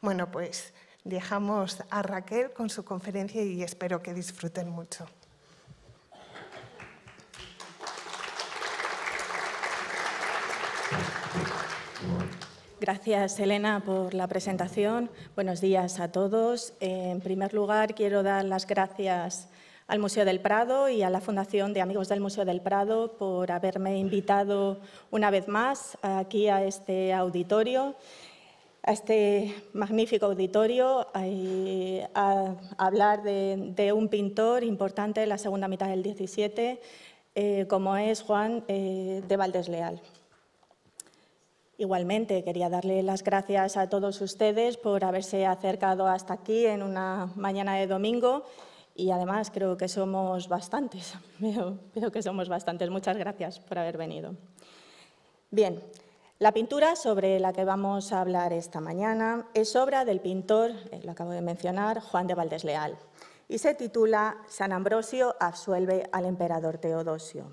Bueno, pues dejamos a Raquel con su conferencia y espero que disfruten mucho. Gracias, Elena, por la presentación. Buenos días a todos. En primer lugar, quiero dar las gracias al Museo del Prado y a la Fundación de Amigos del Museo del Prado por haberme invitado una vez más aquí a este auditorio a este magnífico auditorio a, hablar de, un pintor importante de la segunda mitad del 17, eh, como es Juan eh, de Valdés Leal. Igualmente, quería darle las gracias a todos ustedes por haberse acercado hasta aquí en una mañana de domingo y además creo que somos bastantes, creo que somos bastantes. Muchas gracias por haber venido. Bien. La pintura sobre la que vamos a hablar esta mañana es obra del pintor, eh, lo acabo de mencionar, Juan de Valdés Leal, y se titula San Ambrosio absuelve al emperador Teodosio.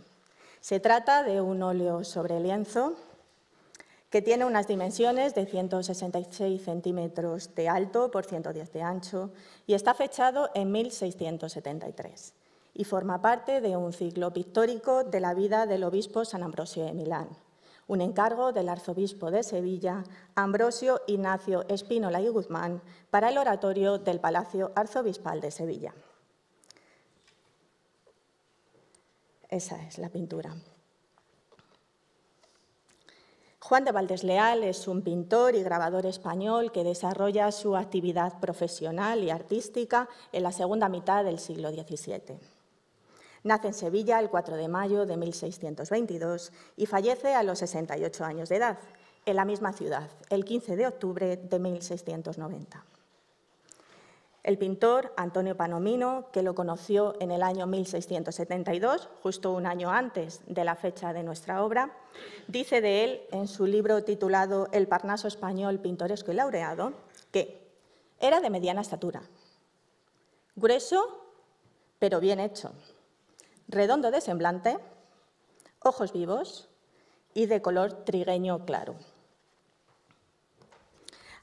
Se trata de un óleo sobre lienzo que tiene unas dimensiones de 166 centímetros de alto por 110 de ancho y está fechado en 1673 y forma parte de un ciclo pictórico de la vida del obispo San Ambrosio de Milán un encargo del arzobispo de Sevilla, Ambrosio Ignacio Espínola y Guzmán, para el oratorio del Palacio Arzobispal de Sevilla. Esa es la pintura. Juan de Valdés Leal es un pintor y grabador español que desarrolla su actividad profesional y artística en la segunda mitad del siglo XVII. Nace en Sevilla el 4 de mayo de 1622 y fallece a los 68 años de edad, en la misma ciudad, el 15 de octubre de 1690. El pintor Antonio Panomino, que lo conoció en el año 1672, justo un año antes de la fecha de nuestra obra, dice de él en su libro titulado El Parnaso español pintoresco y laureado que era de mediana estatura, grueso pero bien hecho, redondo de semblante, ojos vivos y de color trigueño claro.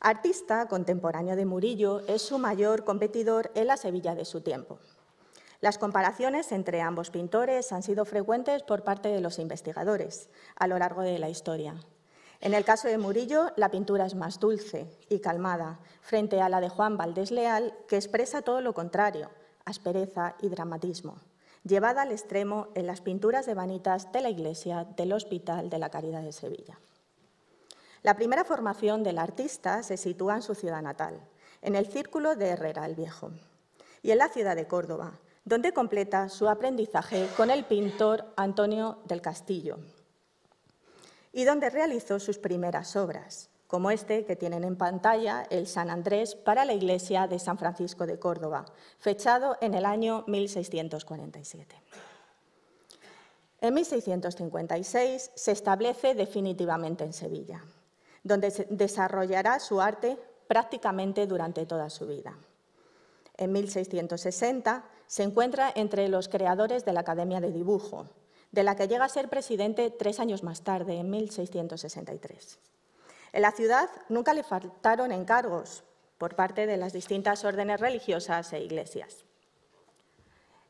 Artista contemporáneo de Murillo, es su mayor competidor en la Sevilla de su tiempo. Las comparaciones entre ambos pintores han sido frecuentes por parte de los investigadores a lo largo de la historia. En el caso de Murillo, la pintura es más dulce y calmada, frente a la de Juan Valdés Leal, que expresa todo lo contrario, aspereza y dramatismo llevada al extremo en las pinturas de vanitas de la iglesia del Hospital de la Caridad de Sevilla. La primera formación del artista se sitúa en su ciudad natal, en el círculo de Herrera el Viejo, y en la ciudad de Córdoba, donde completa su aprendizaje con el pintor Antonio del Castillo, y donde realizó sus primeras obras, como este que tienen en pantalla, el San Andrés, para la iglesia de San Francisco de Córdoba, fechado en el año 1647. En 1656 se establece definitivamente en Sevilla, donde desarrollará su arte prácticamente durante toda su vida. En 1660 se encuentra entre los creadores de la Academia de Dibujo, de la que llega a ser presidente tres años más tarde, en 1663. En la ciudad nunca le faltaron encargos por parte de las distintas órdenes religiosas e iglesias.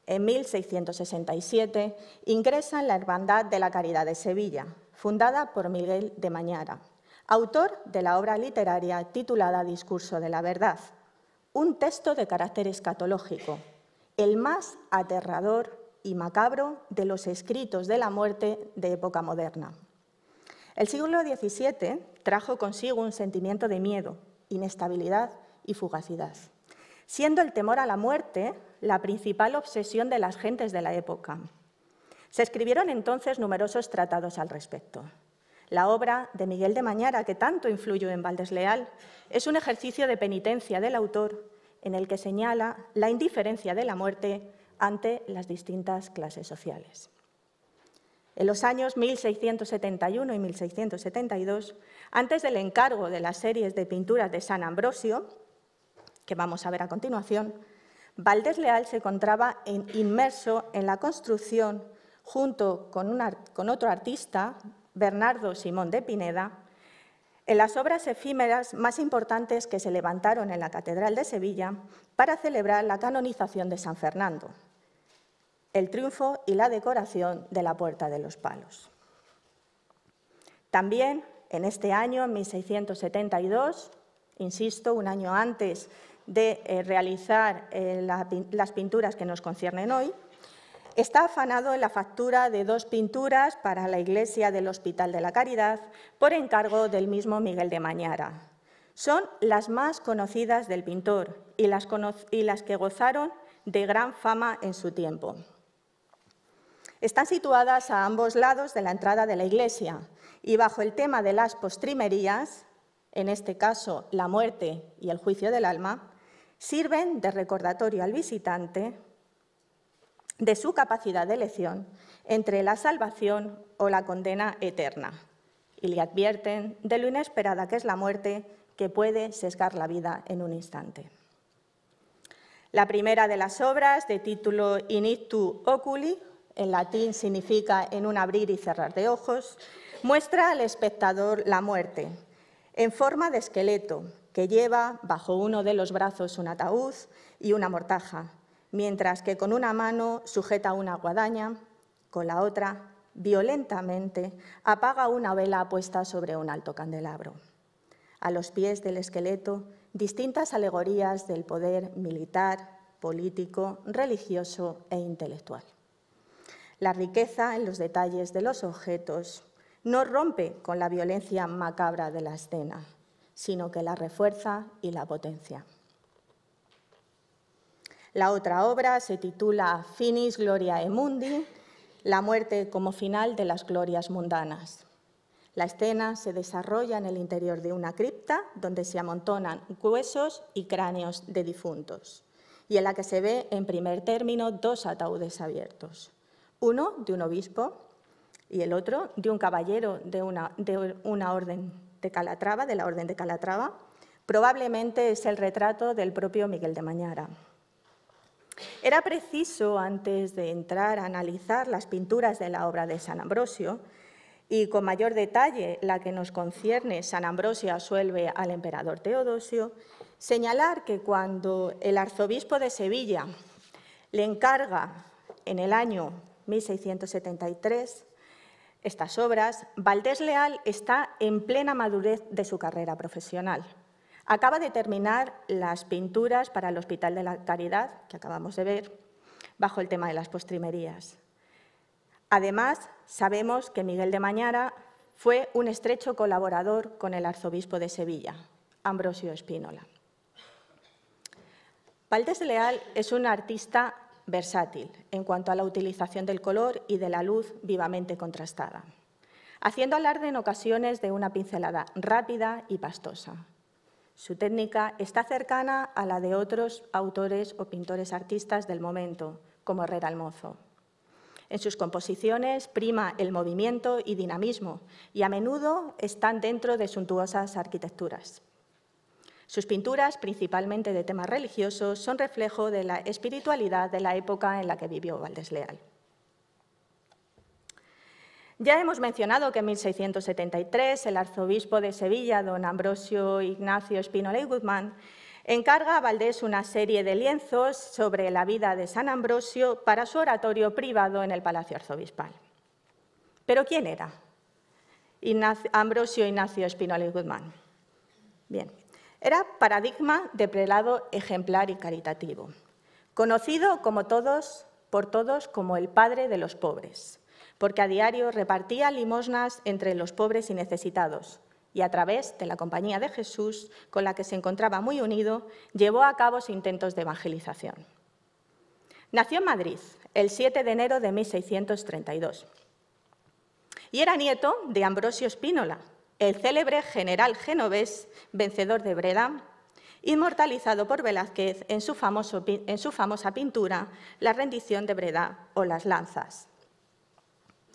En 1667 ingresa en la Hermandad de la Caridad de Sevilla, fundada por Miguel de Mañara, autor de la obra literaria titulada Discurso de la Verdad, un texto de carácter escatológico, el más aterrador y macabro de los escritos de la muerte de época moderna. El siglo XVII trajo consigo un sentimiento de miedo, inestabilidad y fugacidad, siendo el temor a la muerte la principal obsesión de las gentes de la época. Se escribieron entonces numerosos tratados al respecto. La obra de Miguel de Mañara, que tanto influyó en Valdés Leal, es un ejercicio de penitencia del autor en el que señala la indiferencia de la muerte ante las distintas clases sociales. En los años 1671 y 1672, antes del encargo de las series de pinturas de San Ambrosio, que vamos a ver a continuación, Valdés Leal se encontraba inmerso en la construcción, junto con otro artista, Bernardo Simón de Pineda, en las obras efímeras más importantes que se levantaron en la Catedral de Sevilla para celebrar la canonización de San Fernando, el triunfo y la decoración de la Puerta de los Palos. También en este año, en 1672, insisto, un año antes de eh, realizar eh, las pinturas que nos conciernen hoy, está afanado en la factura de dos pinturas para la iglesia del Hospital de la Caridad por encargo del mismo Miguel de Mañara. Son las más conocidas del pintor y las que gozaron de gran fama en su tiempo. Están situadas a ambos lados de la entrada de la iglesia y bajo el tema de las postrimerías, en este caso la muerte y el juicio del alma, sirven de recordatorio al visitante de su capacidad de elección entre la salvación o la condena eterna y le advierten de lo inesperada que es la muerte que puede sesgar la vida en un instante. La primera de las obras, de título Inictu Oculi, en latín significa en un abrir y cerrar de ojos, muestra al espectador la muerte, en forma de esqueleto, que lleva bajo uno de los brazos un ataúd y una mortaja, mientras que con una mano sujeta una guadaña, con la otra, violentamente, apaga una vela puesta sobre un alto candelabro. A los pies del esqueleto, distintas alegorías del poder militar, político, religioso e intelectual la riqueza en los detalles de los objetos. No rompe con la violencia macabra de la escena, sino que la refuerza y la potencia. La otra obra se titula Finis Gloria Mundi, la muerte como final de las glorias mundanas. La escena se desarrolla en el interior de una cripta donde se amontonan huesos y cráneos de difuntos y en la que se ve en primer término dos ataúdes abiertos uno de un obispo y el otro de un caballero de una, de una orden de Calatrava, de la Orden de Calatrava, probablemente es el retrato del propio Miguel de Mañara. Era preciso, antes de entrar a analizar las pinturas de la obra de San Ambrosio, y con mayor detalle la que nos concierne, San Ambrosio asuelve al emperador Teodosio, señalar que cuando el arzobispo de Sevilla le encarga en el año 1673 estas obras, Valdés Leal está en plena madurez de su carrera profesional. Acaba de terminar las pinturas para el Hospital de la Caridad, que acabamos de ver, bajo el tema de las postrimerías. Además, sabemos que Miguel de Mañara fue un estrecho colaborador con el arzobispo de Sevilla, Ambrosio Espínola. Valdés Leal es un artista versátil en cuanto a la utilización del color y de la luz vivamente contrastada, haciendo alarde en ocasiones de una pincelada rápida y pastosa. Su técnica está cercana a la de otros autores o pintores artistas del momento, como Herrera Almozo. En sus composiciones prima el movimiento y dinamismo y a menudo están dentro de suntuosas arquitecturas. Sus pinturas, principalmente de temas religiosos, son reflejo de la espiritualidad de la época en la que vivió Valdés Leal. Ya hemos mencionado que en 1673 el arzobispo de Sevilla, don Ambrosio Ignacio Espínola y Guzmán, encarga a Valdés una serie de lienzos sobre la vida de San Ambrosio para su oratorio privado en el Palacio Arzobispal. ¿Pero quién era Ambrosio Ignacio Espínola y Guzmán? Bien, era paradigma de prelado ejemplar y caritativo, conocido como todos, por todos como el padre de los pobres, porque a diario repartía limosnas entre los pobres y necesitados, y a través de la Compañía de Jesús, con la que se encontraba muy unido, llevó a cabo sus intentos de evangelización. Nació en Madrid el 7 de enero de 1632 y era nieto de Ambrosio Spínola, el célebre general genovés vencedor de Breda, inmortalizado por Velázquez en su, famosa pintura La rendición de Breda o Las lanzas,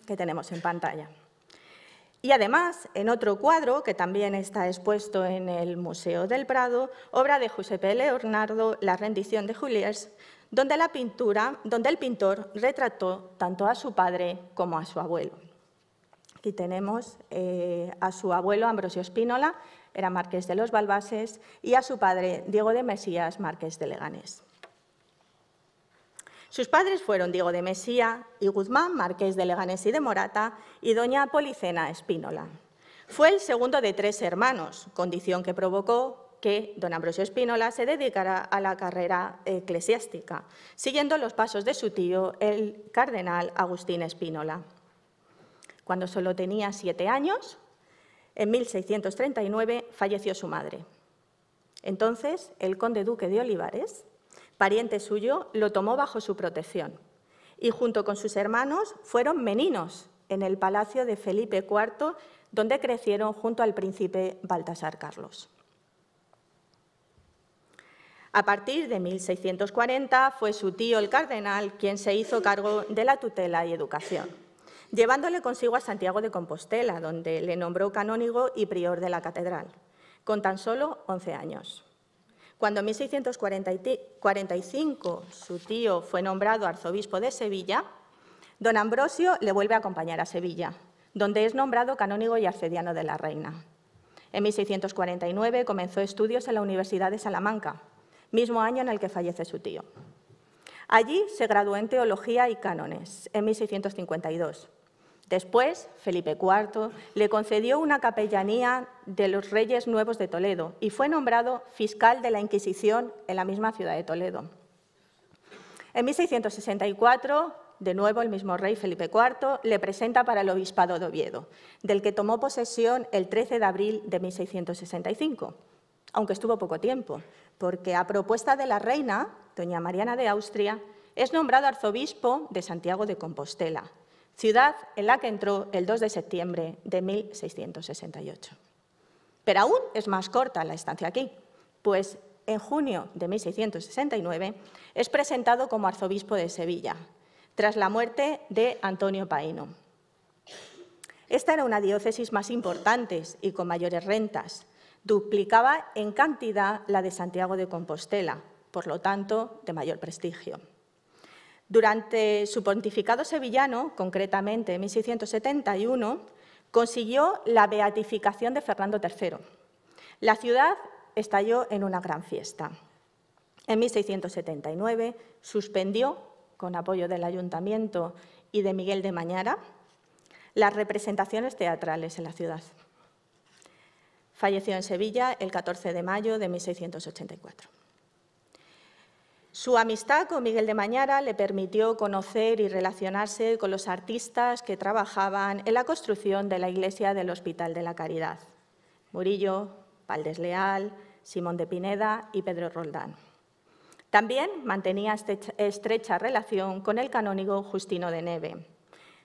que tenemos en pantalla. Y además, en otro cuadro, que también está expuesto en el Museo del Prado, obra de Giuseppe Leonardo, La rendición de Juliers, donde el pintor retrató tanto a su padre como a su abuelo. Aquí tenemos eh, a su abuelo Ambrosio Espínola, era marqués de los Balbases, y a su padre Diego de Mesías, marqués de Leganés. Sus padres fueron Diego de Mesía y Guzmán, marqués de Leganés y de Morata, y doña Policena Espínola. Fue el segundo de tres hermanos, condición que provocó que don Ambrosio Espínola se dedicara a la carrera eclesiástica, siguiendo los pasos de su tío, el cardenal Agustín Espínola. Cuando solo tenía siete años, en 1639 falleció su madre. Entonces, el conde duque de Olivares, pariente suyo, lo tomó bajo su protección y junto con sus hermanos fueron meninos en el palacio de Felipe IV, donde crecieron junto al príncipe Baltasar Carlos. A partir de 1640 fue su tío el cardenal quien se hizo cargo de la tutela y educación llevándole consigo a Santiago de Compostela, donde le nombró canónigo y prior de la catedral, con tan solo 11 años. Cuando en 1645 su tío fue nombrado arzobispo de Sevilla, don Ambrosio le vuelve a acompañar a Sevilla, donde es nombrado canónigo y arcediano de la reina. En 1649 comenzó estudios en la Universidad de Salamanca, mismo año en el que fallece su tío. Allí se graduó en Teología y Cánones en 1652 Después, Felipe IV le concedió una capellanía de los Reyes Nuevos de Toledo y fue nombrado fiscal de la Inquisición en la misma ciudad de Toledo. En 1664, de nuevo el mismo rey Felipe IV le presenta para el obispado de Oviedo, del que tomó posesión el 13 de abril de 1665, aunque estuvo poco tiempo, porque a propuesta de la reina, doña Mariana de Austria, es nombrado arzobispo de Santiago de Compostela ciudad en la que entró el 2 de septiembre de 1668. Pero aún es más corta la estancia aquí, pues en junio de 1669 es presentado como arzobispo de Sevilla, tras la muerte de Antonio Paino. Esta era una diócesis más importante y con mayores rentas. Duplicaba en cantidad la de Santiago de Compostela, por lo tanto, de mayor prestigio. Durante su pontificado sevillano, concretamente en 1671, consiguió la beatificación de Fernando III. La ciudad estalló en una gran fiesta. En 1679 suspendió, con apoyo del ayuntamiento y de Miguel de Mañara, las representaciones teatrales en la ciudad. Falleció en Sevilla el 14 de mayo de 1684. Su amistad con Miguel de Mañara le permitió conocer y relacionarse con los artistas que trabajaban en la construcción de la iglesia del Hospital de la Caridad. Murillo, Valdés Leal, Simón de Pineda y Pedro Roldán. También mantenía estrecha relación con el canónigo Justino de Neve,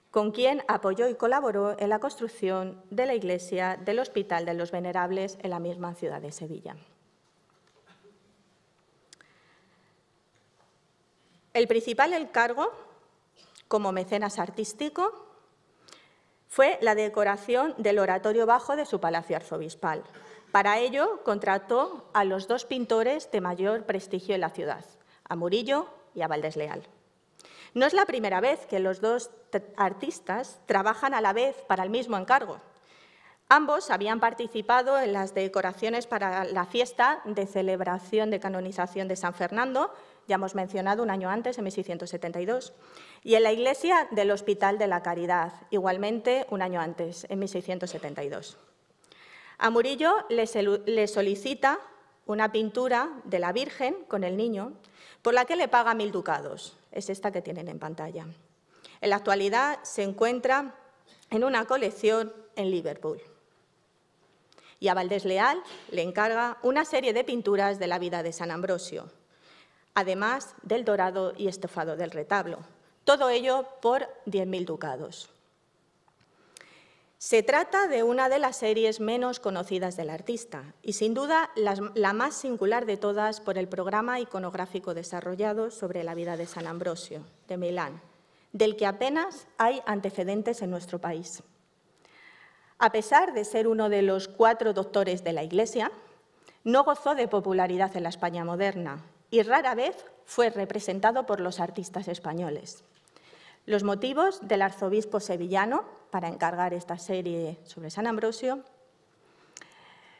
con quien apoyó y colaboró en la construcción de la iglesia del Hospital de los Venerables en la misma ciudad de Sevilla. El principal encargo, como mecenas artístico, fue la decoración del oratorio bajo de su palacio arzobispal. Para ello, contrató a los dos pintores de mayor prestigio en la ciudad, a Murillo y a Valdés Leal. No es la primera vez que los dos artistas trabajan a la vez para el mismo encargo. Ambos habían participado en las decoraciones para la fiesta de celebración de canonización de San Fernando, ya hemos mencionado un año antes, en 1672, y en la iglesia del Hospital de la Caridad, igualmente un año antes, en 1672. A Murillo le, solicita una pintura de la Virgen con el niño, por la que le paga mil ducados. Es esta que tienen en pantalla. En la actualidad se encuentra en una colección en Liverpool. Y a Valdés Leal le encarga una serie de pinturas de la vida de San Ambrosio, además del dorado y estofado del retablo. Todo ello por 10.000 ducados. Se trata de una de las series menos conocidas del artista y sin duda la, más singular de todas por el programa iconográfico desarrollado sobre la vida de San Ambrosio, de Milán, del que apenas hay antecedentes en nuestro país. A pesar de ser uno de los cuatro doctores de la Iglesia, no gozó de popularidad en la España moderna y rara vez fue representado por los artistas españoles. Los motivos del arzobispo sevillano para encargar esta serie sobre San Ambrosio,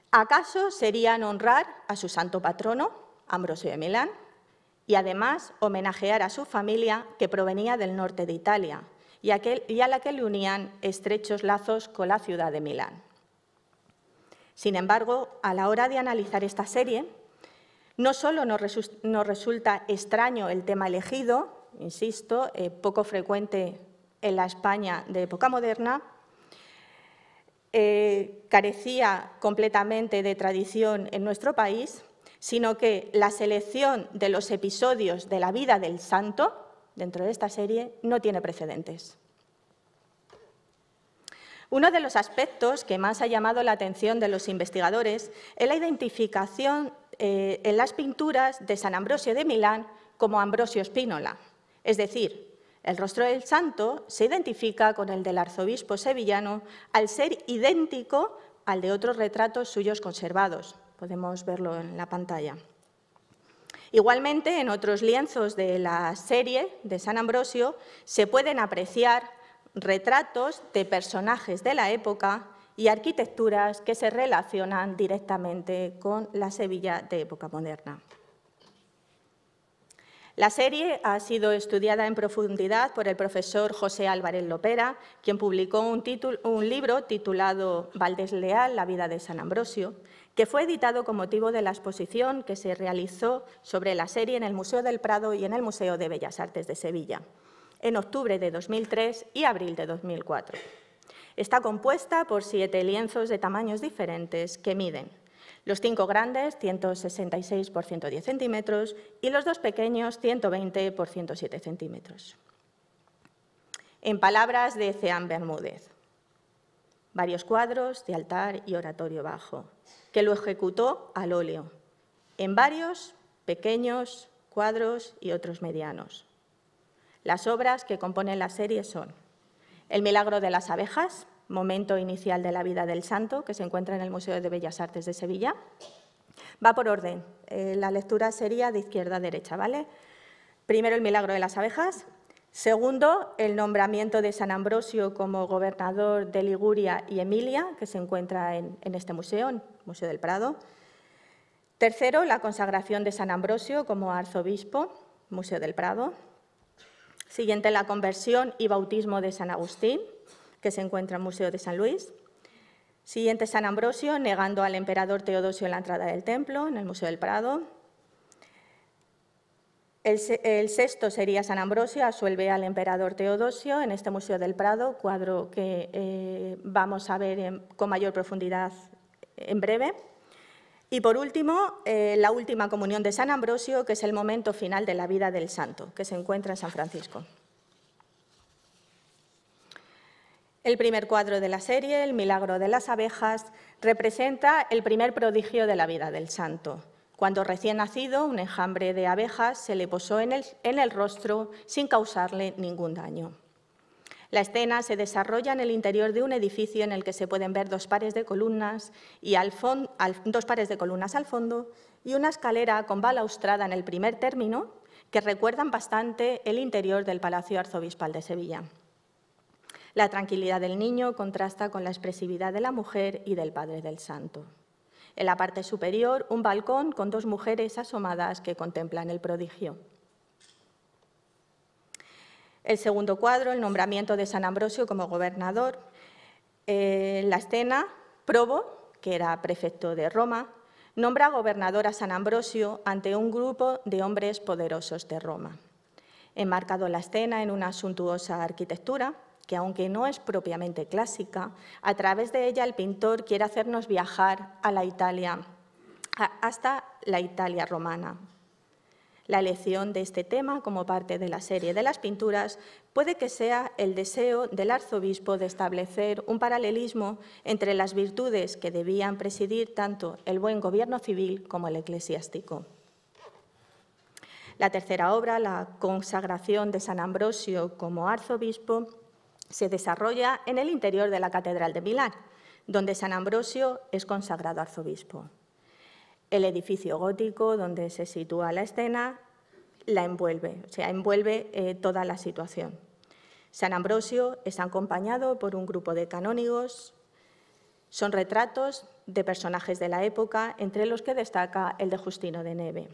acaso serían honrar a su santo patrono, Ambrosio de Milán, y además homenajear a su familia que provenía del norte de Italia y, y a la que le unían estrechos lazos con la ciudad de Milán. Sin embargo, a la hora de analizar esta serie, no solo nos, resulta extraño el tema elegido, insisto, eh, poco frecuente en la España de época moderna, eh, carecía completamente de tradición en nuestro país, sino que la selección de los episodios de la vida del santo dentro de esta serie no tiene precedentes. Uno de los aspectos que más ha llamado la atención de los investigadores es la identificación eh, en las pinturas de San Ambrosio de Milán como Ambrosio Spínola. Es decir, el rostro del santo se identifica con el del arzobispo sevillano al ser idéntico al de otros retratos suyos conservados. Podemos verlo en la pantalla. Igualmente, en otros lienzos de la serie de San Ambrosio se pueden apreciar retratos de personajes de la época y arquitecturas que se relacionan directamente con la Sevilla de época moderna. La serie ha sido estudiada en profundidad por el profesor José Álvarez Lopera, quien publicó un, libro titulado Valdés Leal, la vida de San Ambrosio, que fue editado con motivo de la exposición que se realizó sobre la serie en el Museo del Prado y en el Museo de Bellas Artes de Sevilla, en octubre de 2003 y abril de 2004. Está compuesta por siete lienzos de tamaños diferentes que miden. Los cinco grandes, 166 por 110 centímetros, y los dos pequeños, 120 por 107 centímetros. En palabras de Ceán Bermúdez, varios cuadros de altar y oratorio bajo, que lo ejecutó al óleo, en varios pequeños cuadros y otros medianos. Las obras que componen la serie son El milagro de las abejas, momento inicial de la vida del santo, que se encuentra en el Museo de Bellas Artes de Sevilla. Va por orden. Eh, la lectura sería de izquierda a derecha, ¿vale? Primero, el milagro de las abejas. Segundo, el nombramiento de San Ambrosio como gobernador de Liguria y Emilia, que se encuentra en, este museo, el Museo del Prado. Tercero, la consagración de San Ambrosio como arzobispo, Museo del Prado. Siguiente, la conversión y bautismo de San Agustín, que se encuentra en el Museo de San Luis. Siguiente, San Ambrosio, negando al emperador Teodosio en la entrada del templo, en el Museo del Prado. El, sexto sería San Ambrosio, asuelve al emperador Teodosio en este Museo del Prado, cuadro que eh, vamos a ver con mayor profundidad en breve. Y por último, eh, la última comunión de San Ambrosio, que es el momento final de la vida del santo, que se encuentra en San Francisco. El primer cuadro de la serie, El milagro de las abejas, representa el primer prodigio de la vida del santo. Cuando recién nacido, un enjambre de abejas se le posó en el, rostro sin causarle ningún daño. La escena se desarrolla en el interior de un edificio en el que se pueden ver dos pares de columnas y al dos pares de columnas al fondo y una escalera con balaustrada en el primer término que recuerdan bastante el interior del Palacio Arzobispal de Sevilla. La tranquilidad del niño contrasta con la expresividad de la mujer y del padre del santo. En la parte superior, un balcón con dos mujeres asomadas que contemplan el prodigio. El segundo cuadro, el nombramiento de San Ambrosio como gobernador. Eh, en la escena, Probo, que era prefecto de Roma, nombra gobernador a San Ambrosio ante un grupo de hombres poderosos de Roma. Enmarcado la escena en una suntuosa arquitectura, que aunque no es propiamente clásica, a través de ella el pintor quiere hacernos viajar a la Italia, hasta la Italia romana. La elección de este tema como parte de la serie de las pinturas puede que sea el deseo del arzobispo de establecer un paralelismo entre las virtudes que debían presidir tanto el buen gobierno civil como el eclesiástico. La tercera obra, la consagración de San Ambrosio como arzobispo, se desarrolla en el interior de la Catedral de Milán, donde San Ambrosio es consagrado arzobispo. El edificio gótico donde se sitúa la escena la envuelve, o sea, envuelve eh, toda la situación. San Ambrosio es acompañado por un grupo de canónigos. Son retratos de personajes de la época, entre los que destaca el de Justino de Neve.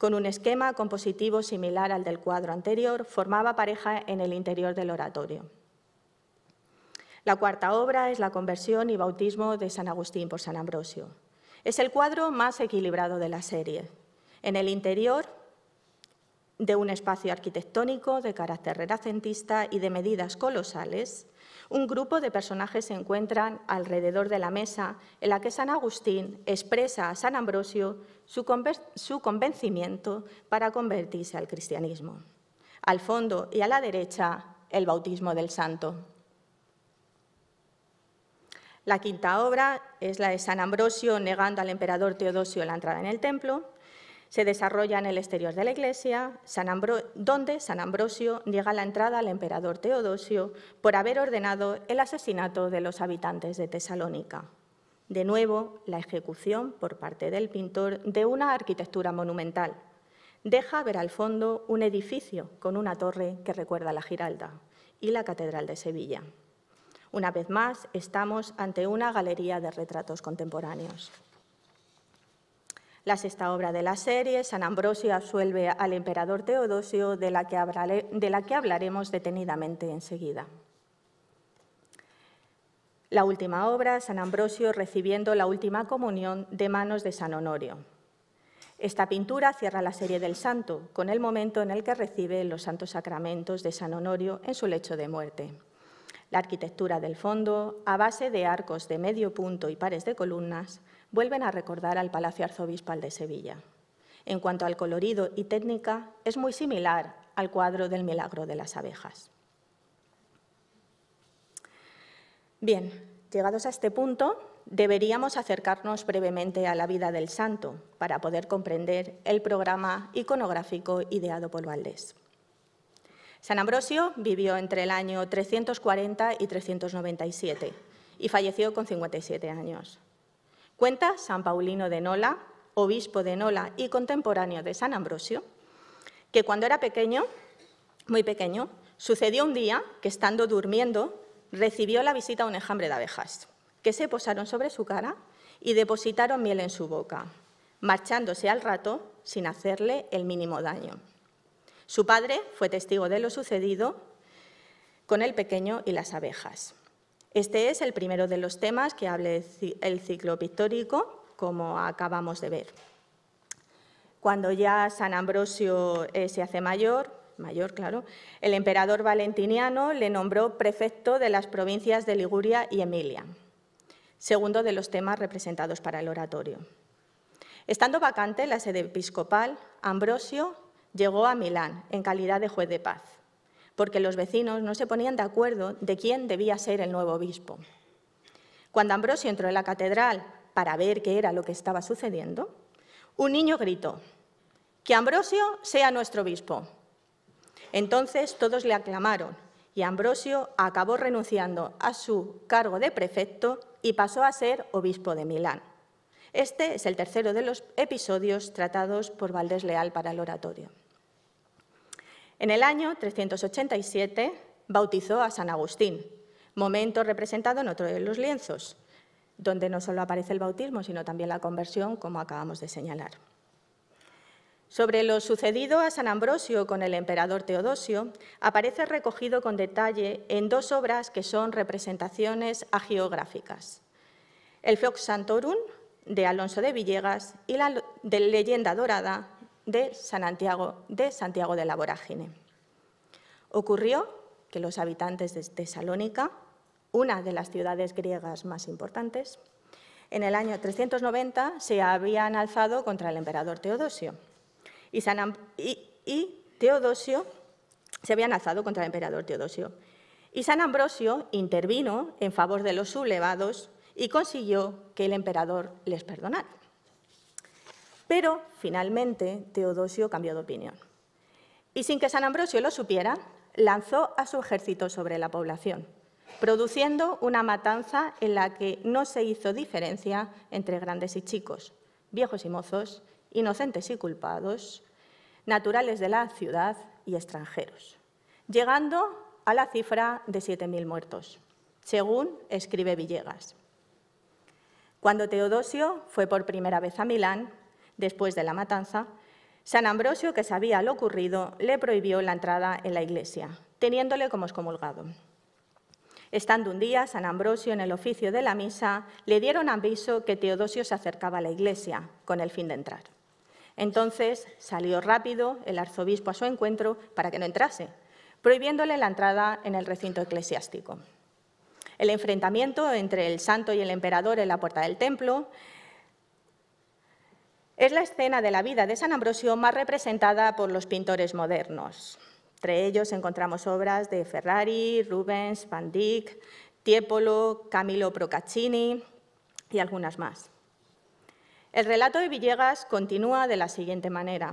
Con un esquema compositivo similar al del cuadro anterior, formaba pareja en el interior del oratorio. La cuarta obra es la conversión y bautismo de San Agustín por San Ambrosio. Es el cuadro más equilibrado de la serie. En el interior de un espacio arquitectónico de carácter renacentista y de medidas colosales, un grupo de personajes se encuentran alrededor de la mesa en la que San Agustín expresa a San Ambrosio su, convencimiento para convertirse al cristianismo. Al fondo y a la derecha, el bautismo del santo. La quinta obra es la de San Ambrosio negando al emperador Teodosio la entrada en el templo se desarrolla en el exterior de la iglesia, donde San Ambrosio llega a la entrada al emperador Teodosio por haber ordenado el asesinato de los habitantes de Tesalónica. De nuevo, la ejecución por parte del pintor de una arquitectura monumental. Deja ver al fondo un edificio con una torre que recuerda la Giralda y la Catedral de Sevilla. Una vez más, estamos ante una galería de retratos contemporáneos. La sexta obra de la serie, San Ambrosio absuelve al emperador Teodosio, de la que, de la que hablaremos detenidamente enseguida. La última obra, San Ambrosio recibiendo la última comunión de manos de San Honorio. Esta pintura cierra la serie del santo, con el momento en el que recibe los santos sacramentos de San Honorio en su lecho de muerte. La arquitectura del fondo, a base de arcos de medio punto y pares de columnas, vuelven a recordar al Palacio Arzobispal de Sevilla. En cuanto al colorido y técnica, es muy similar al cuadro del milagro de las abejas. Bien, llegados a este punto, deberíamos acercarnos brevemente a la vida del santo para poder comprender el programa iconográfico ideado por Valdés. San Ambrosio vivió entre el año 340 y 397 y falleció con 57 años. Cuenta San Paulino de Nola, obispo de Nola y contemporáneo de San Ambrosio, que cuando era pequeño, muy pequeño, sucedió un día que estando durmiendo recibió la visita a un enjambre de abejas, que se posaron sobre su cara y depositaron miel en su boca, marchándose al rato sin hacerle el mínimo daño. Su padre fue testigo de lo sucedido con el pequeño y las abejas. Este es el primero de los temas que hable el ciclo pictórico, como acabamos de ver. Cuando ya San Ambrosio eh, se hace mayor, mayor claro, el emperador valentiniano le nombró prefecto de las provincias de Liguria y Emilia, segundo de los temas representados para el oratorio. Estando vacante la sede episcopal, Ambrosio llegó a Milán en calidad de juez de paz porque los vecinos no se ponían de acuerdo de quién debía ser el nuevo obispo. Cuando Ambrosio entró en la catedral para ver qué era lo que estaba sucediendo, un niño gritó, que Ambrosio sea nuestro obispo. Entonces todos le aclamaron y Ambrosio acabó renunciando a su cargo de prefecto y pasó a ser obispo de Milán. Este es el tercero de los episodios tratados por Valdés Leal para el oratorio. En el año 387 bautizó a San Agustín, momento representado en otro de los lienzos, donde no solo aparece el bautismo, sino también la conversión, como acabamos de señalar. Sobre lo sucedido a San Ambrosio con el emperador Teodosio, aparece recogido con detalle en dos obras que son representaciones agiográficas. El Fox Santorum, de Alonso de Villegas, y la de Leyenda Dorada, de Santiago de, Santiago de la Vorágine. Ocurrió que los habitantes de Tesalónica, una de las ciudades griegas más importantes, en el año 390 se habían alzado contra el emperador Teodosio. Y, y Teodosio se habían alzado contra el emperador Teodosio. Y San Ambrosio intervino en favor de los sublevados y consiguió que el emperador les perdonara. Pero finalmente Teodosio cambió de opinión. Y sin que San Ambrosio lo supiera, lanzó a su ejército sobre la población, produciendo una matanza en la que no se hizo diferencia entre grandes y chicos, viejos y mozos, inocentes y culpados, naturales de la ciudad y extranjeros, llegando a la cifra de 7.000 muertos, según escribe Villegas. Cuando Teodosio fue por primera vez a Milán, después de la matanza, San Ambrosio, que sabía lo ocurrido, le prohibió la entrada en la iglesia, teniéndole como excomulgado. Estando un día San Ambrosio en el oficio de la misa, le dieron aviso que Teodosio se acercaba a la iglesia con el fin de entrar. Entonces salió rápido el arzobispo a su encuentro para que no entrase, prohibiéndole la entrada en el recinto eclesiástico. El enfrentamiento entre el santo y el emperador en la puerta del templo es la escena de la vida de San Ambrosio más representada por los pintores modernos. Entre ellos encontramos obras de Ferrari, Rubens, Van Dyck, Tiepolo, Camilo Procaccini y algunas más. El relato de Villegas continúa de la siguiente manera.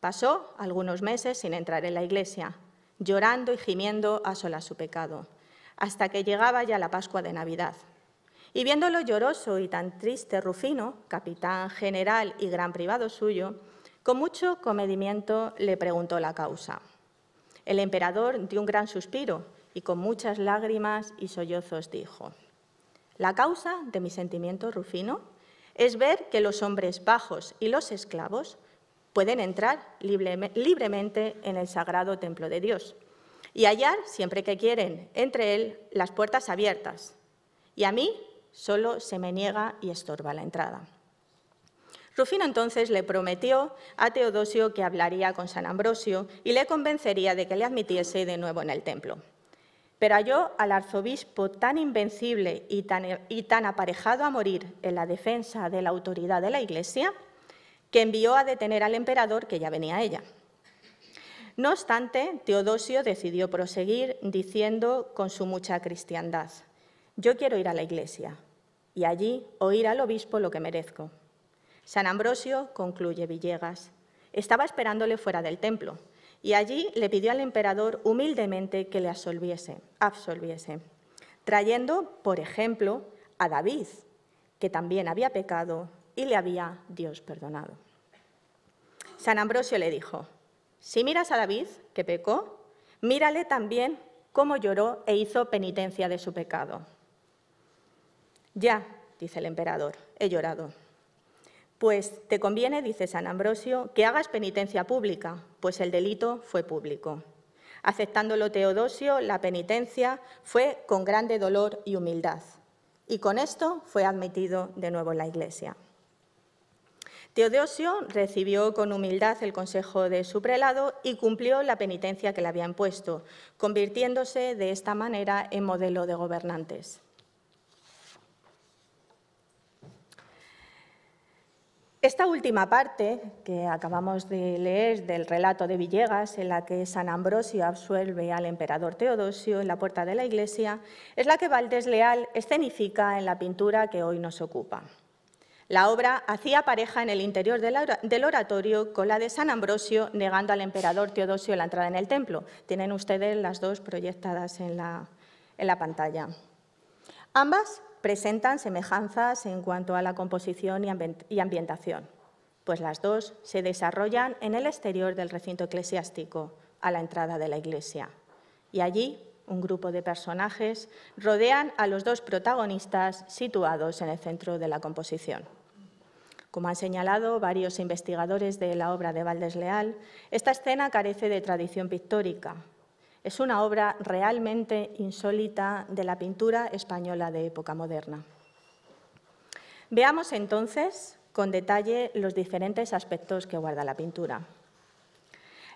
Pasó algunos meses sin entrar en la iglesia, llorando y gimiendo a solas su pecado, hasta que llegaba ya la Pascua de Navidad, y viéndolo lloroso y tan triste Rufino, capitán general y gran privado suyo, con mucho comedimiento le preguntó la causa. El emperador dio un gran suspiro y con muchas lágrimas y sollozos dijo, La causa de mi sentimiento, Rufino, es ver que los hombres bajos y los esclavos pueden entrar libremente en el sagrado templo de Dios y hallar, siempre que quieren, entre él las puertas abiertas. Y a mí solo se me niega y estorba la entrada. Rufino entonces le prometió a Teodosio que hablaría con San Ambrosio y le convencería de que le admitiese de nuevo en el templo. Pero halló al arzobispo tan invencible y tan, aparejado a morir en la defensa de la autoridad de la Iglesia que envió a detener al emperador que ya venía ella. No obstante, Teodosio decidió proseguir diciendo con su mucha cristiandad, yo quiero ir a la Iglesia, y allí oír al obispo lo que merezco. San Ambrosio, concluye Villegas, estaba esperándole fuera del templo y allí le pidió al emperador humildemente que le absolviese, absolviese, trayendo, por ejemplo, a David, que también había pecado y le había Dios perdonado. San Ambrosio le dijo, si miras a David, que pecó, mírale también cómo lloró e hizo penitencia de su pecado. Ya, dice el emperador, he llorado. Pues te conviene, dice San Ambrosio, que hagas penitencia pública, pues el delito fue público. Aceptándolo Teodosio, la penitencia fue con grande dolor y humildad, y con esto fue admitido de nuevo en la Iglesia. Teodosio recibió con humildad el consejo de su prelado y cumplió la penitencia que le había impuesto, convirtiéndose de esta manera en modelo de gobernantes. Esta última parte que acabamos de leer del relato de Villegas, en la que San Ambrosio absuelve al emperador Teodosio en la puerta de la iglesia, es la que Valdés Leal escenifica en la pintura que hoy nos ocupa. La obra hacía pareja en el interior del oratorio con la de San Ambrosio negando al emperador Teodosio la entrada en el templo. Tienen ustedes las dos proyectadas en la, en la pantalla. Ambas presentan semejanzas en cuanto a la composición y ambientación, pues las dos se desarrollan en el exterior del recinto eclesiástico, a la entrada de la iglesia. Y allí un grupo de personajes rodean a los dos protagonistas situados en el centro de la composición. Como han señalado varios investigadores de la obra de Valdés Leal, esta escena carece de tradición pictórica, es una obra realmente insólita de la pintura española de época moderna. Veamos entonces con detalle los diferentes aspectos que guarda la pintura.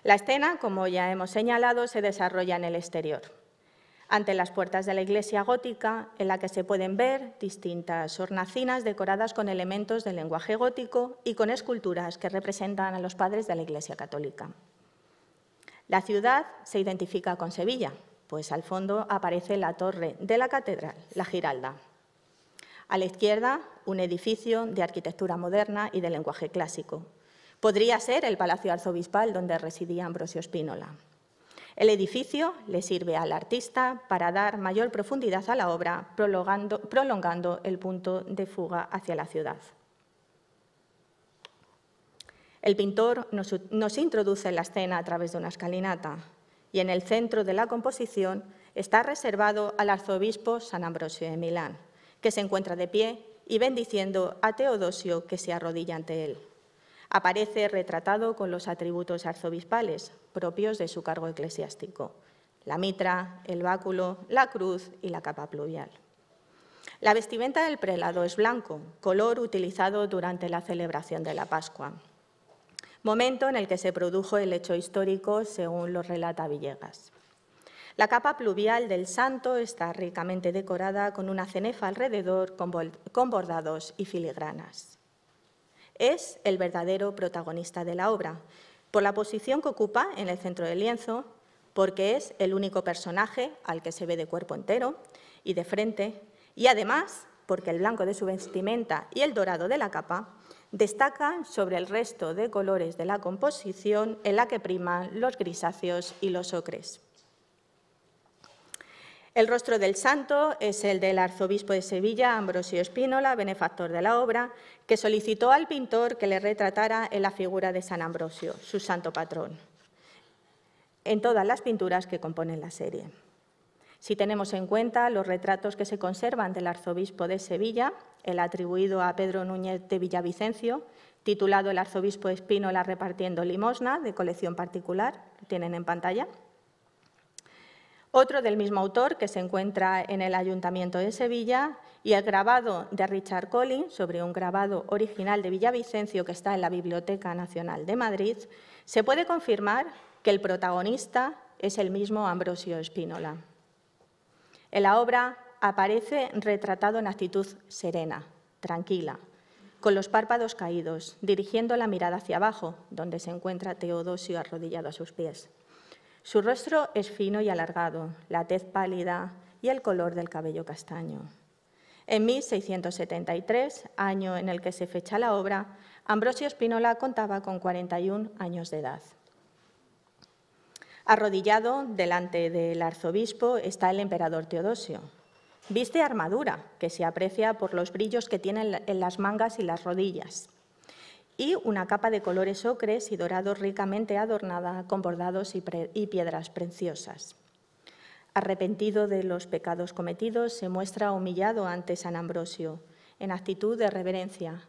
La escena, como ya hemos señalado, se desarrolla en el exterior, ante las puertas de la iglesia gótica, en la que se pueden ver distintas hornacinas decoradas con elementos del lenguaje gótico y con esculturas que representan a los padres de la iglesia católica. La ciudad se identifica con Sevilla, pues al fondo aparece la torre de la catedral, la Giralda. A la izquierda, un edificio de arquitectura moderna y de lenguaje clásico. Podría ser el Palacio Arzobispal donde residía Ambrosio Spínola. El edificio le sirve al artista para dar mayor profundidad a la obra, prolongando el punto de fuga hacia la ciudad. El pintor nos, introduce en la escena a través de una escalinata y en el centro de la composición está reservado al arzobispo San Ambrosio de Milán, que se encuentra de pie y bendiciendo a Teodosio que se arrodilla ante él. Aparece retratado con los atributos arzobispales propios de su cargo eclesiástico, la mitra, el báculo, la cruz y la capa pluvial. La vestimenta del prelado es blanco, color utilizado durante la celebración de la Pascua momento en el que se produjo el hecho histórico, según lo relata Villegas. La capa pluvial del santo está ricamente decorada con una cenefa alrededor con bordados y filigranas. Es el verdadero protagonista de la obra, por la posición que ocupa en el centro del lienzo, porque es el único personaje al que se ve de cuerpo entero y de frente, y además porque el blanco de su vestimenta y el dorado de la capa Destaca sobre el resto de colores de la composición en la que priman los grisáceos y los ocres. El rostro del santo es el del arzobispo de Sevilla, Ambrosio Espínola, benefactor de la obra, que solicitó al pintor que le retratara en la figura de San Ambrosio, su santo patrón, en todas las pinturas que componen la serie. Si tenemos en cuenta los retratos que se conservan del arzobispo de Sevilla, el atribuido a Pedro Núñez de Villavicencio, titulado El arzobispo Espínola repartiendo limosna, de colección particular, tienen en pantalla. Otro del mismo autor, que se encuentra en el Ayuntamiento de Sevilla, y el grabado de Richard Collins, sobre un grabado original de Villavicencio que está en la Biblioteca Nacional de Madrid, se puede confirmar que el protagonista es el mismo Ambrosio Espínola. En la obra aparece retratado en actitud serena, tranquila, con los párpados caídos, dirigiendo la mirada hacia abajo, donde se encuentra Teodosio arrodillado a sus pies. Su rostro es fino y alargado, la tez pálida y el color del cabello castaño. En 1673, año en el que se fecha la obra, Ambrosio Spinola contaba con 41 años de edad. Arrodillado delante del arzobispo está el emperador Teodosio, Viste armadura, que se aprecia por los brillos que tiene en las mangas y las rodillas, y una capa de colores ocres y dorados ricamente adornada con bordados y, piedras preciosas. Arrepentido de los pecados cometidos, se muestra humillado ante San Ambrosio, en actitud de reverencia,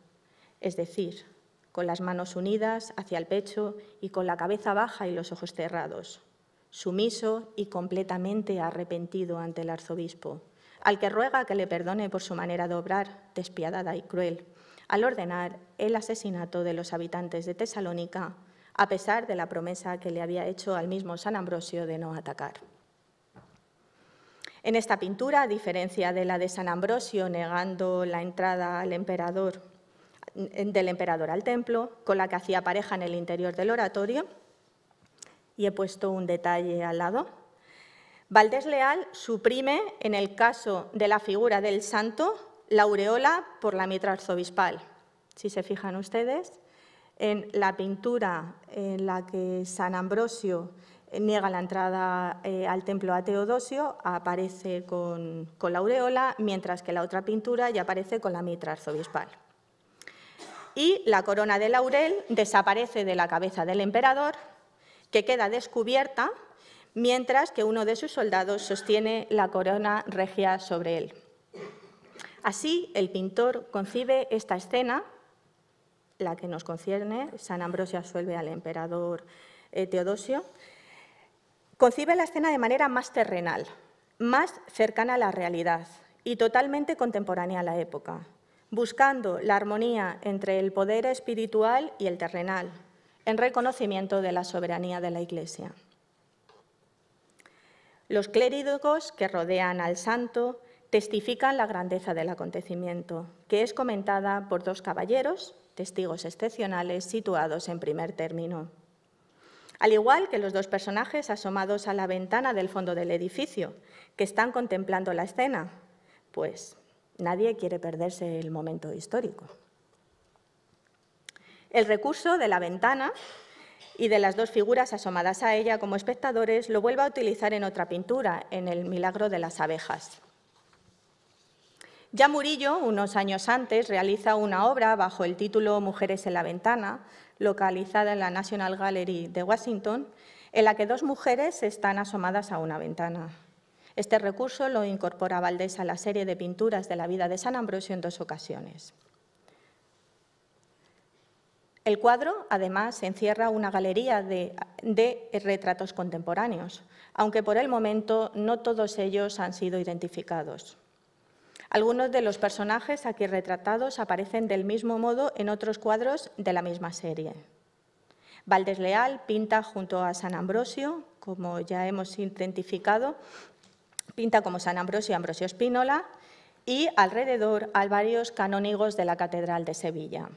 es decir, con las manos unidas hacia el pecho y con la cabeza baja y los ojos cerrados, sumiso y completamente arrepentido ante el arzobispo al que ruega que le perdone por su manera de obrar, despiadada y cruel, al ordenar el asesinato de los habitantes de Tesalónica, a pesar de la promesa que le había hecho al mismo San Ambrosio de no atacar. En esta pintura, a diferencia de la de San Ambrosio negando la entrada al emperador, del emperador al templo, con la que hacía pareja en el interior del oratorio, y he puesto un detalle al lado, Valdés Leal suprime, en el caso de la figura del santo, la aureola por la mitra arzobispal. Si se fijan ustedes, en la pintura en la que San Ambrosio niega la entrada eh, al templo a Teodosio, aparece con, con, la aureola, mientras que la otra pintura ya aparece con la mitra arzobispal. Y la corona de laurel desaparece de la cabeza del emperador, que queda descubierta mientras que uno de sus soldados sostiene la corona regia sobre él. Así, el pintor concibe esta escena, la que nos concierne, San Ambrosio suelve al emperador eh, Teodosio, concibe la escena de manera más terrenal, más cercana a la realidad y totalmente contemporánea a la época, buscando la armonía entre el poder espiritual y el terrenal, en reconocimiento de la soberanía de la Iglesia. Los clérigos que rodean al santo testifican la grandeza del acontecimiento, que es comentada por dos caballeros, testigos excepcionales situados en primer término. Al igual que los dos personajes asomados a la ventana del fondo del edificio, que están contemplando la escena, pues nadie quiere perderse el momento histórico. El recurso de la ventana y de las dos figuras asomadas a ella como espectadores lo vuelve a utilizar en otra pintura, en El milagro de las abejas. Ya Murillo, unos años antes, realiza una obra bajo el título Mujeres en la ventana, localizada en la National Gallery de Washington, en la que dos mujeres están asomadas a una ventana. Este recurso lo incorpora Valdés a la serie de pinturas de la vida de San Ambrosio en dos ocasiones. El cuadro, además, encierra una galería de, retratos contemporáneos, aunque por el momento no todos ellos han sido identificados. Algunos de los personajes aquí retratados aparecen del mismo modo en otros cuadros de la misma serie. Valdés Leal pinta junto a San Ambrosio, como ya hemos identificado, pinta como San Ambrosio Ambrosio Espínola, y alrededor a varios canónigos de la Catedral de Sevilla.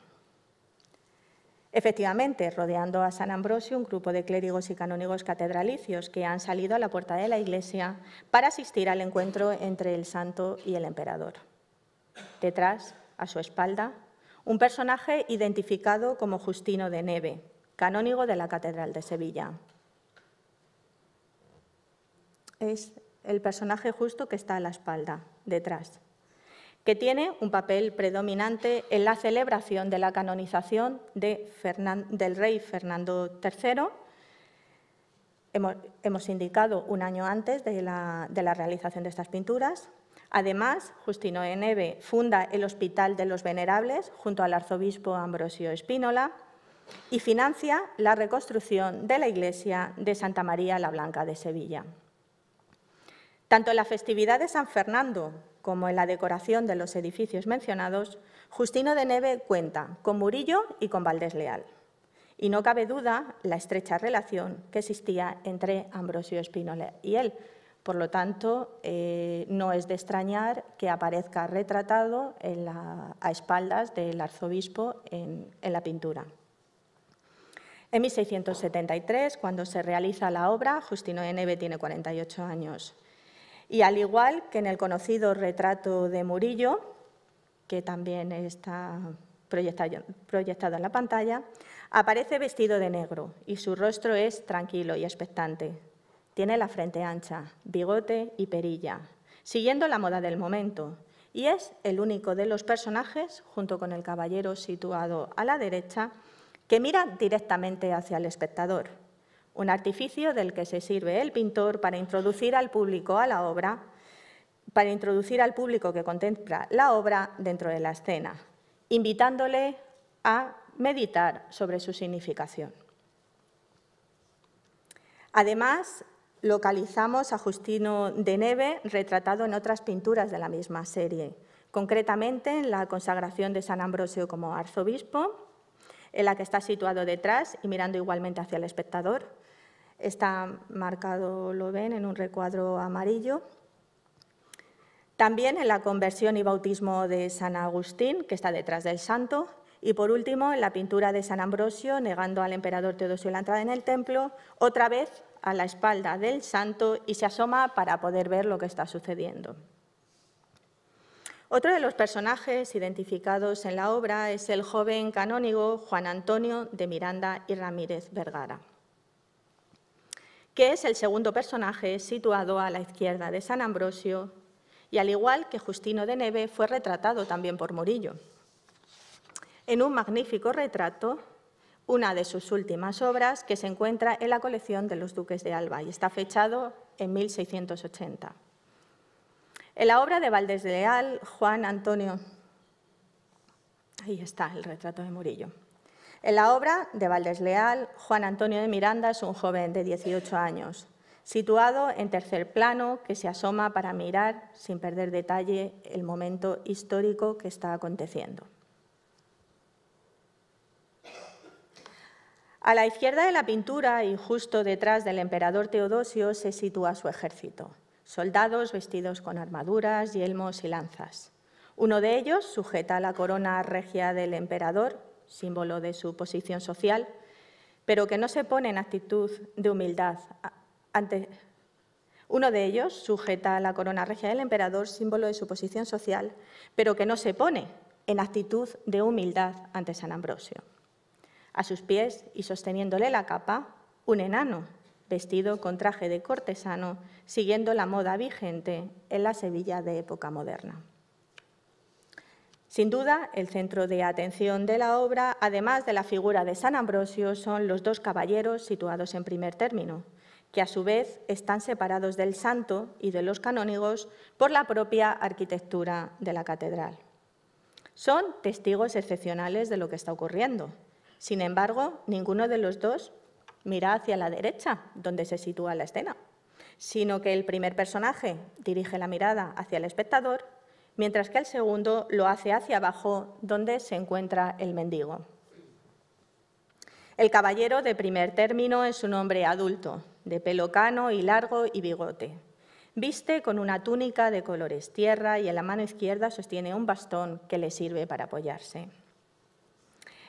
Efectivamente, rodeando a San Ambrosio, un grupo de clérigos y canónigos catedralicios que han salido a la puerta de la iglesia para asistir al encuentro entre el santo y el emperador. Detrás, a su espalda, un personaje identificado como Justino de Neve, canónigo de la Catedral de Sevilla. Es el personaje justo que está a la espalda, detrás que tiene un papel predominante en la celebración de la canonización del rey Fernando III. Hemos, indicado un año antes de la, realización de estas pinturas. Además, Justino Eneve funda el Hospital de los Venerables junto al arzobispo Ambrosio Espínola y financia la reconstrucción de la iglesia de Santa María la Blanca de Sevilla. Tanto la festividad de San Fernando como en la decoración de los edificios mencionados, Justino de Neve cuenta con Murillo y con Valdés Leal. Y no cabe duda la estrecha relación que existía entre Ambrosio Espínola y él. Por lo tanto, eh, no es de extrañar que aparezca retratado a espaldas del arzobispo en la pintura. En 1673, cuando se realiza la obra, Justino de Neve tiene 48 años. Y al igual que en el conocido retrato de Murillo, que también está proyectado en la pantalla, aparece vestido de negro y su rostro es tranquilo y expectante. Tiene la frente ancha, bigote y perilla, siguiendo la moda del momento, y es el único de los personajes, junto con el caballero situado a la derecha, que mira directamente hacia el espectador un artificio del que se sirve el pintor para introducir al público a la obra, para introducir al público que contempla la obra dentro de la escena, invitándole a meditar sobre su significación. Además, localizamos a Justino de Neve retratado en otras pinturas de la misma serie, concretamente en la consagración de San Ambrosio como arzobispo, en la que está situado detrás y mirando igualmente hacia el espectador, Está marcado, lo ven, en un recuadro amarillo. También en la conversión y bautismo de San Agustín, que está detrás del santo. Y por último, en la pintura de San Ambrosio, negando al emperador Teodosio la entrada en el templo, otra vez a la espalda del santo y se asoma para poder ver lo que está sucediendo. Otro de los personajes identificados en la obra es el joven canónigo Juan Antonio de Miranda y Ramírez Vergara que es el segundo personaje situado a la izquierda de San Ambrosio, y al igual que Justino de Neve fue retratado también por Murillo. En un magnífico retrato, una de sus últimas obras que se encuentra en la colección de los duques de Alba y está fechado en 1680. En la obra de Valdés de Leal, Juan Antonio, ahí está el retrato de Murillo, en la obra de Valdés Leal, Juan Antonio de Miranda es un joven de 18 años, situado en tercer plano que se asoma para mirar, sin perder detalle, el momento histórico que está aconteciendo. A la izquierda de la pintura y justo detrás del emperador Teodosio se sitúa su ejército, soldados vestidos con armaduras, yelmos y lanzas. Uno de ellos sujeta la corona regia del emperador símbolo de su posición social, pero que no se pone en actitud de humildad. Ante uno de ellos sujeta la corona regia del emperador, símbolo de su posición social, pero que no se pone en actitud de humildad ante San Ambrosio. A sus pies y sosteniéndole la capa, un enano, vestido con traje de cortesano, siguiendo la moda vigente en la Sevilla de época moderna. Sin duda, el centro de atención de la obra, además de la figura de San Ambrosio, son los dos caballeros situados en primer término, que a su vez están separados del santo y de los canónigos por la propia arquitectura de la catedral. Son testigos excepcionales de lo que está ocurriendo. Sin embargo, ninguno de los dos mira hacia la derecha, donde se sitúa la escena, sino que el primer personaje dirige la mirada hacia el espectador mientras que el segundo lo hace hacia abajo, donde se encuentra el mendigo. El caballero de primer término es un hombre adulto, de pelo cano y largo y bigote. Viste con una túnica de colores tierra y en la mano izquierda sostiene un bastón que le sirve para apoyarse.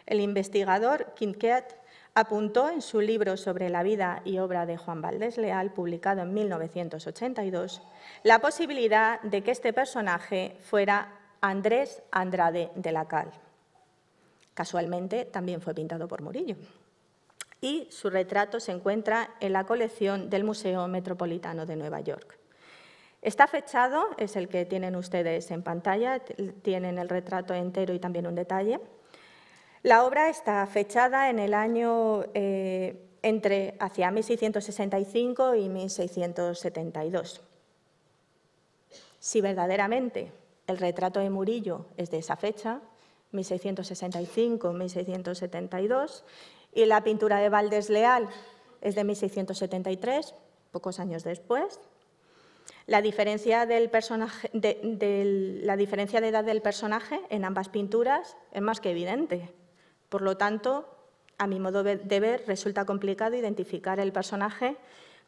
El investigador Kinquet apuntó en su libro sobre la vida y obra de Juan Valdés Leal, publicado en 1982, la posibilidad de que este personaje fuera Andrés Andrade de la Cal. Casualmente también fue pintado por Murillo. Y su retrato se encuentra en la colección del Museo Metropolitano de Nueva York. Está fechado, es el que tienen ustedes en pantalla, tienen el retrato entero y también un detalle, la obra está fechada en el año eh, entre hacia 1665 y 1672. Si verdaderamente el retrato de Murillo es de esa fecha, 1665-1672, y la pintura de Valdés Leal es de 1673, pocos años después. la diferencia de edad del personaje en ambas pinturas es más que evidente. Por lo tanto, a mi modo de ver, resulta complicado identificar el personaje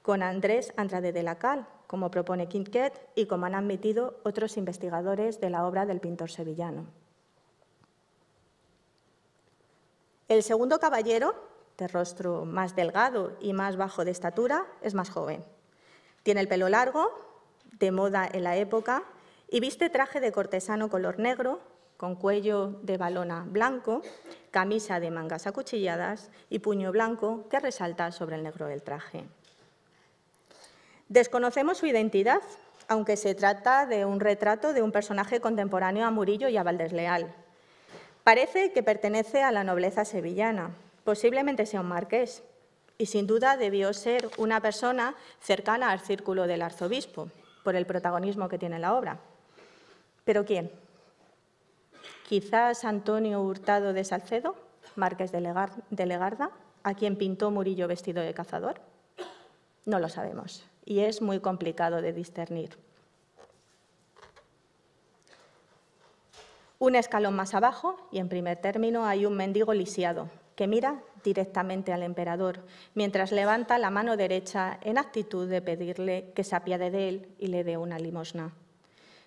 con Andrés Andrade de la Cal, como propone Quinquet y como han admitido otros investigadores de la obra del pintor sevillano. El segundo caballero, de rostro más delgado y más bajo de estatura, es más joven. Tiene el pelo largo, de moda en la época, y viste traje de cortesano color negro con cuello de balona blanco, camisa de mangas acuchilladas y puño blanco que resalta sobre el negro del traje. Desconocemos su identidad, aunque se trata de un retrato de un personaje contemporáneo a Murillo y a Valdés Leal. Parece que pertenece a la nobleza sevillana, posiblemente sea un marqués, y sin duda debió ser una persona cercana al círculo del arzobispo, por el protagonismo que tiene la obra. ¿Pero quién? Quizás Antonio Hurtado de Salcedo, marqués de Legarda, a quien pintó Murillo vestido de cazador. No lo sabemos y es muy complicado de discernir. Un escalón más abajo y en primer término hay un mendigo lisiado que mira directamente al emperador mientras levanta la mano derecha en actitud de pedirle que se apiade de él y le dé una limosna.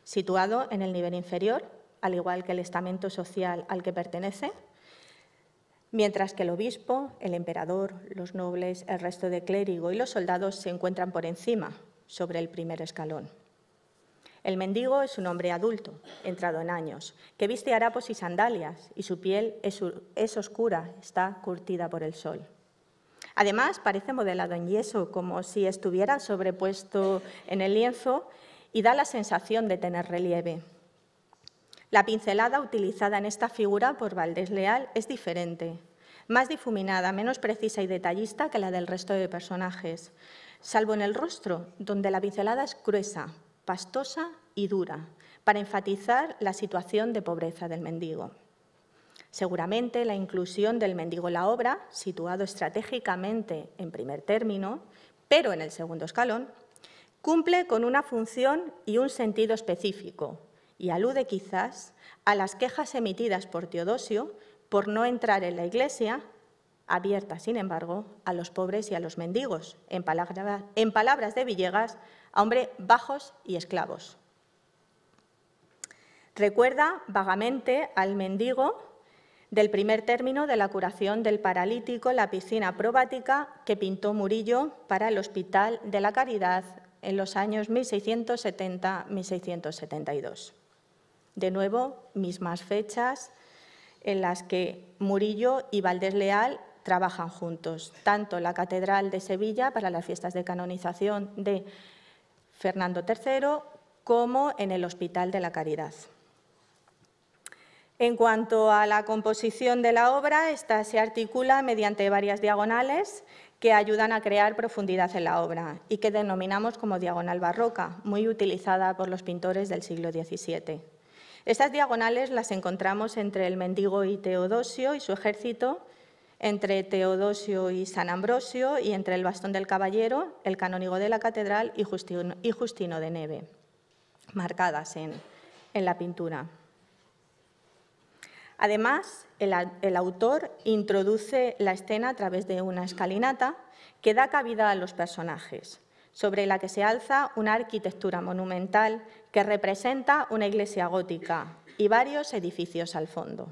Situado en el nivel inferior, al igual que el estamento social al que pertenece, mientras que el obispo, el emperador, los nobles, el resto de clérigo y los soldados se encuentran por encima, sobre el primer escalón. El mendigo es un hombre adulto, entrado en años, que viste harapos y sandalias, y su piel es, es oscura, está curtida por el sol. Además, parece modelado en yeso, como si estuviera sobrepuesto en el lienzo, y da la sensación de tener relieve. La pincelada utilizada en esta figura por Valdés Leal es diferente, más difuminada, menos precisa y detallista que la del resto de personajes, salvo en el rostro, donde la pincelada es gruesa, pastosa y dura, para enfatizar la situación de pobreza del mendigo. Seguramente la inclusión del mendigo en la obra, situado estratégicamente en primer término, pero en el segundo escalón, cumple con una función y un sentido específico, y alude quizás a las quejas emitidas por Teodosio por no entrar en la iglesia, abierta, sin embargo, a los pobres y a los mendigos, en, palabras de Villegas, a hombres bajos y esclavos. Recuerda vagamente al mendigo del primer término de la curación del paralítico, la piscina probática que pintó Murillo para el Hospital de la Caridad en los años 1670-1672. De nuevo, mismas fechas en las que Murillo y Valdés Leal trabajan juntos, tanto en la Catedral de Sevilla para las fiestas de canonización de Fernando III como en el Hospital de la Caridad. En cuanto a la composición de la obra, esta se articula mediante varias diagonales que ayudan a crear profundidad en la obra y que denominamos como diagonal barroca, muy utilizada por los pintores del siglo XVII. Estas diagonales las encontramos entre el mendigo y Teodosio y su ejército, entre Teodosio y San Ambrosio y entre el bastón del caballero, el canónigo de la catedral y Justino, de Neve, marcadas en, la pintura. Además, el, autor introduce la escena a través de una escalinata que da cabida a los personajes, sobre la que se alza una arquitectura monumental que representa una iglesia gótica y varios edificios al fondo.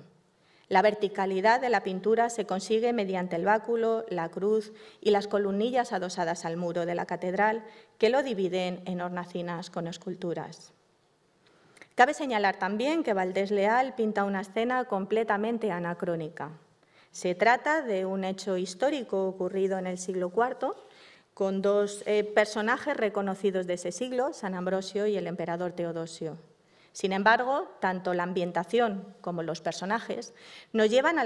La verticalidad de la pintura se consigue mediante el báculo, la cruz y las columnillas adosadas al muro de la catedral que lo dividen en hornacinas con esculturas. Cabe señalar también que Valdés Leal pinta una escena completamente anacrónica. Se trata de un hecho histórico ocurrido en el siglo IV con dos eh, personajes reconocidos de ese siglo, San Ambrosio y el emperador Teodosio. Sin embargo, tanto la ambientación como los personajes nos llevan a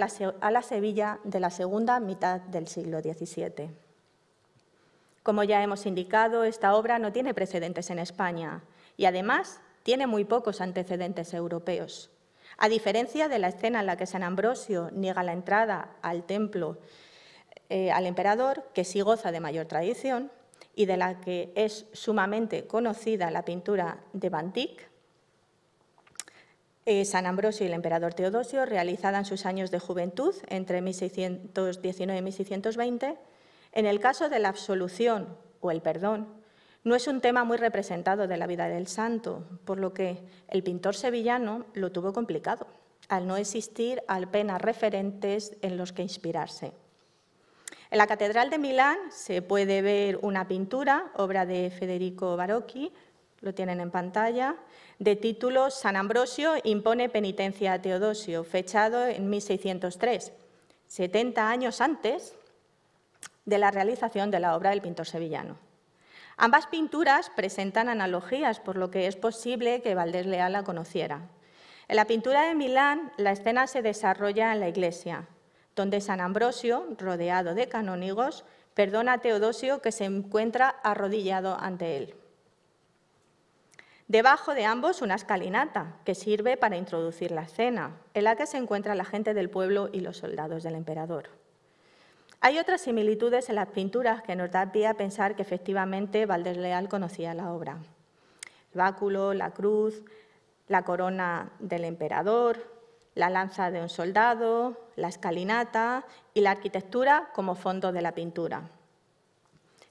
la Sevilla de la segunda mitad del siglo XVII. Como ya hemos indicado, esta obra no tiene precedentes en España y además tiene muy pocos antecedentes europeos. A diferencia de la escena en la que San Ambrosio niega la entrada al templo eh, al emperador, que sí goza de mayor tradición y de la que es sumamente conocida la pintura de Van Dyck, eh, San Ambrosio y el emperador Teodosio, realizada en sus años de juventud, entre 1619 y 1620, en el caso de la absolución o el perdón, no es un tema muy representado de la vida del santo, por lo que el pintor sevillano lo tuvo complicado, al no existir apenas referentes en los que inspirarse. En la Catedral de Milán se puede ver una pintura, obra de Federico Barocchi, lo tienen en pantalla, de título San Ambrosio impone penitencia a Teodosio, fechado en 1603, 70 años antes de la realización de la obra del pintor sevillano. Ambas pinturas presentan analogías, por lo que es posible que Valdés Leal la conociera. En la pintura de Milán, la escena se desarrolla en la iglesia, donde San Ambrosio, rodeado de canónigos, perdona a Teodosio que se encuentra arrodillado ante él. Debajo de ambos una escalinata que sirve para introducir la escena en la que se encuentra la gente del pueblo y los soldados del emperador. Hay otras similitudes en las pinturas que nos da pie a pensar que efectivamente Valdés Leal conocía la obra. El báculo, la cruz, la corona del emperador, la lanza de un soldado, la escalinata y la arquitectura como fondo de la pintura.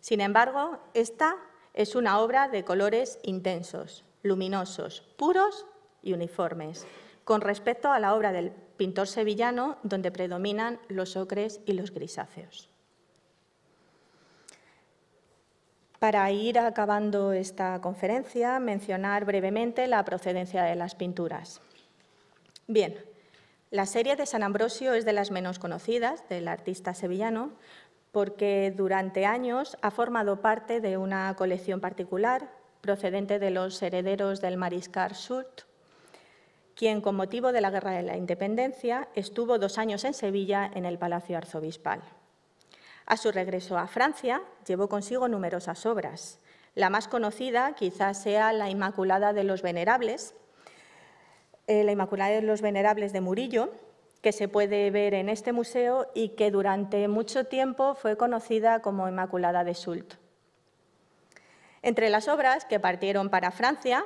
Sin embargo, esta es una obra de colores intensos, luminosos, puros y uniformes, con respecto a la obra del pintor sevillano, donde predominan los ocres y los grisáceos. Para ir acabando esta conferencia, mencionar brevemente la procedencia de las pinturas. Bien, la serie de San Ambrosio es de las menos conocidas del artista sevillano porque durante años ha formado parte de una colección particular procedente de los herederos del mariscal Surt, quien con motivo de la Guerra de la Independencia estuvo dos años en Sevilla en el Palacio Arzobispal. A su regreso a Francia llevó consigo numerosas obras. La más conocida quizás sea La Inmaculada de los Venerables, eh, la Inmaculada de los Venerables de Murillo, que se puede ver en este museo y que durante mucho tiempo fue conocida como Inmaculada de Sult. Entre las obras que partieron para Francia,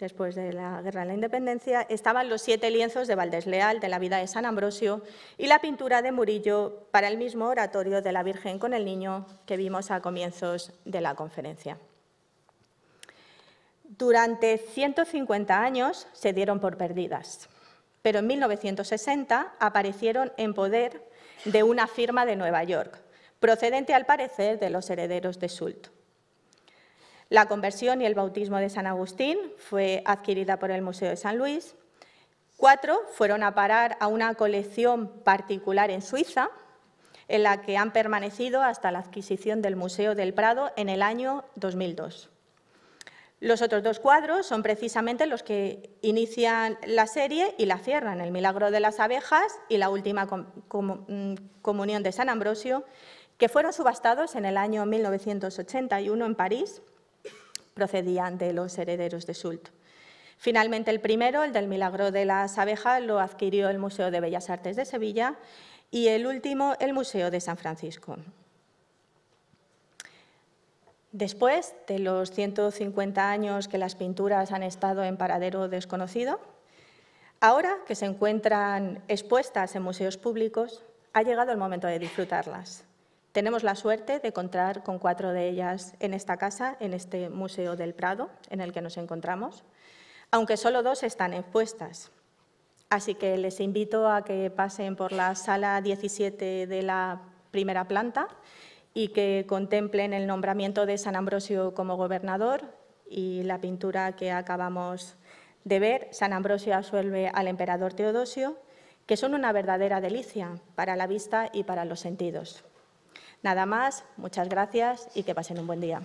después de la Guerra de la Independencia, estaban los siete lienzos de Valdés Leal, de la vida de San Ambrosio, y la pintura de Murillo para el mismo oratorio de la Virgen con el Niño que vimos a comienzos de la conferencia. Durante 150 años se dieron por perdidas, pero en 1960 aparecieron en poder de una firma de Nueva York, procedente al parecer de los herederos de Sult. La conversión y el bautismo de San Agustín fue adquirida por el Museo de San Luis. Cuatro fueron a parar a una colección particular en Suiza, en la que han permanecido hasta la adquisición del Museo del Prado en el año 2002. Los otros dos cuadros son precisamente los que inician la serie y la cierran, el milagro de las abejas y la última mm, comunión de San Ambrosio, que fueron subastados en el año 1981 en París, procedían de los herederos de Sult. Finalmente el primero, el del milagro de las abejas, lo adquirió el Museo de Bellas Artes de Sevilla y el último, el Museo de San Francisco. Después de los 150 años que las pinturas han estado en paradero desconocido, ahora que se encuentran expuestas en museos públicos, ha llegado el momento de disfrutarlas. Tenemos la suerte de encontrar con cuatro de ellas en esta casa, en este Museo del Prado, en el que nos encontramos, aunque solo dos están expuestas. Así que les invito a que pasen por la sala 17 de la primera planta y que contemplen el nombramiento de San Ambrosio como gobernador y la pintura que acabamos de ver, San Ambrosio asuelve al emperador Teodosio, que son una verdadera delicia para la vista y para los sentidos. Nada más, muchas gracias y que pasen un buen día.